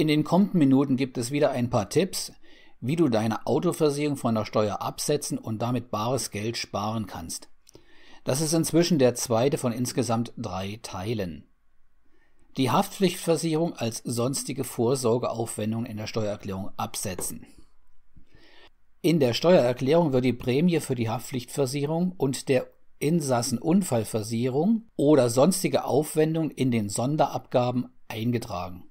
In den kommenden Minuten gibt es wieder ein paar Tipps, wie du deine Autoversicherung von der Steuer absetzen und damit bares Geld sparen kannst. Das ist inzwischen der zweite von insgesamt drei Teilen. Die Haftpflichtversicherung als sonstige Vorsorgeaufwendung in der Steuererklärung absetzen. In der Steuererklärung wird die Prämie für die Haftpflichtversicherung und der Insassenunfallversicherung oder sonstige Aufwendung in den Sonderabgaben eingetragen.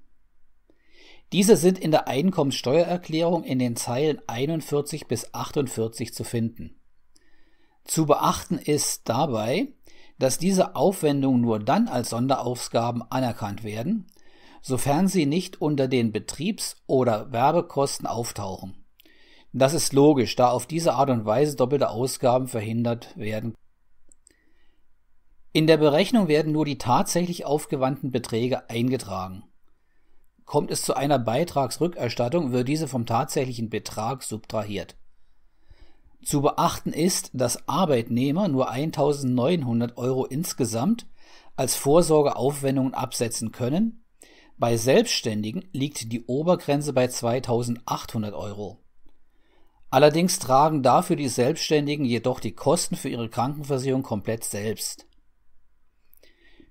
Diese sind in der Einkommenssteuererklärung in den Zeilen 41 bis 48 zu finden. Zu beachten ist dabei, dass diese Aufwendungen nur dann als Sonderausgaben anerkannt werden, sofern sie nicht unter den Betriebs- oder Werbekosten auftauchen. Das ist logisch, da auf diese Art und Weise doppelte Ausgaben verhindert werden. In der Berechnung werden nur die tatsächlich aufgewandten Beträge eingetragen. Kommt es zu einer Beitragsrückerstattung, wird diese vom tatsächlichen Betrag subtrahiert. Zu beachten ist, dass Arbeitnehmer nur 1.900 Euro insgesamt als Vorsorgeaufwendungen absetzen können. Bei Selbstständigen liegt die Obergrenze bei 2.800 Euro. Allerdings tragen dafür die Selbstständigen jedoch die Kosten für ihre Krankenversicherung komplett selbst.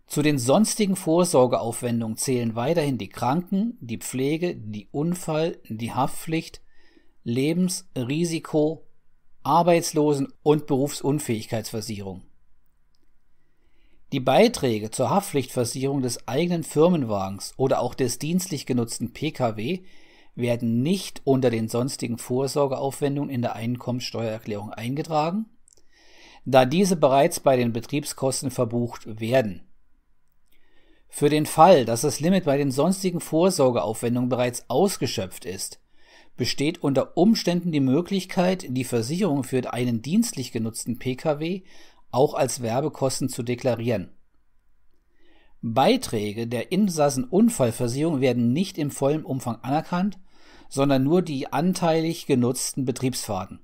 Zu den sonstigen Vorsorgeaufwendungen zählen weiterhin die Kranken-, die Pflege-, die Unfall-, die Haftpflicht-, Lebensrisiko, Arbeitslosen- und Berufsunfähigkeitsversicherung. Die Beiträge zur Haftpflichtversicherung des eigenen Firmenwagens oder auch des dienstlich genutzten Pkw werden nicht unter den sonstigen Vorsorgeaufwendungen in der Einkommensteuererklärung eingetragen, da diese bereits bei den Betriebskosten verbucht werden für den Fall, dass das Limit bei den sonstigen Vorsorgeaufwendungen bereits ausgeschöpft ist, besteht unter Umständen die Möglichkeit, die Versicherung für einen dienstlich genutzten Pkw auch als Werbekosten zu deklarieren. Beiträge der Insassen Unfallversicherung werden nicht im vollen Umfang anerkannt, sondern nur die anteilig genutzten Betriebsfahrten.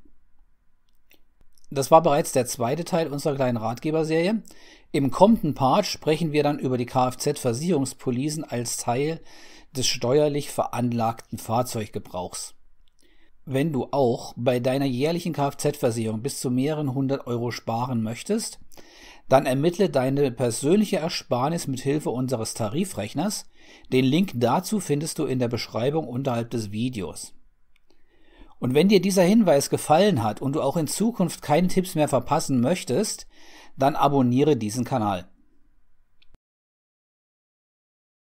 Das war bereits der zweite Teil unserer kleinen Ratgeberserie, im kommenden Part sprechen wir dann über die kfz versicherungspolisen als Teil des steuerlich veranlagten Fahrzeuggebrauchs. Wenn du auch bei deiner jährlichen Kfz-Versicherung bis zu mehreren hundert Euro sparen möchtest, dann ermittle deine persönliche Ersparnis mit Hilfe unseres Tarifrechners. Den Link dazu findest du in der Beschreibung unterhalb des Videos. Und wenn dir dieser Hinweis gefallen hat und du auch in Zukunft keine Tipps mehr verpassen möchtest, dann abonniere diesen Kanal.